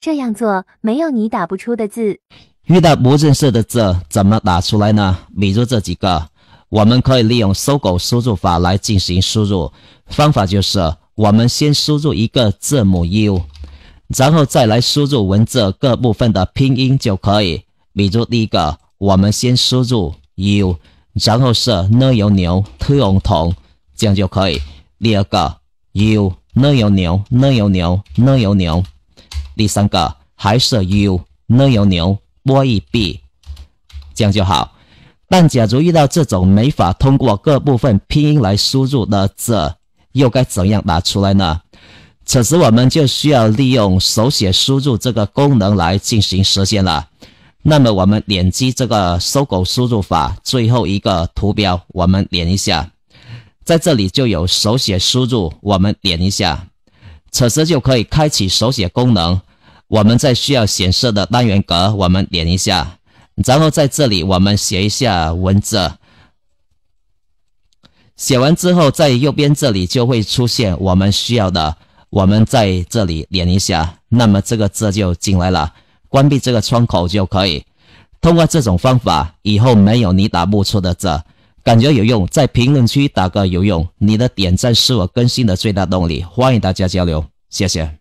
这样做没有你打不出的字。遇到不认识的字，怎么打出来呢？比如这几个，我们可以利用搜狗输入法来进行输入。方法就是，我们先输入一个字母 u，然后再来输入文字各部分的拼音就可以。比如第一个，我们先输入 u，然后是 n 有牛，t o n 铜，这样就可以。第二个 u n 有牛，n 有牛，n 有牛。第三个还是 U N U 牛 y B，这样就好。但假如遇到这种没法通过各部分拼音来输入的字，又该怎样打出来呢？此时我们就需要利用手写输入这个功能来进行实现了。那么我们点击这个搜狗输入法最后一个图标，我们点一下，在这里就有手写输入，我们点一下，此时就可以开启手写功能。我们在需要显示的单元格，我们点一下，然后在这里我们写一下文字，写完之后在右边这里就会出现我们需要的，我们在这里点一下，那么这个字就进来了。关闭这个窗口就可以。通过这种方法，以后没有你打不出的字。感觉有用，在评论区打个有用，你的点赞是我更新的最大动力。欢迎大家交流，谢谢。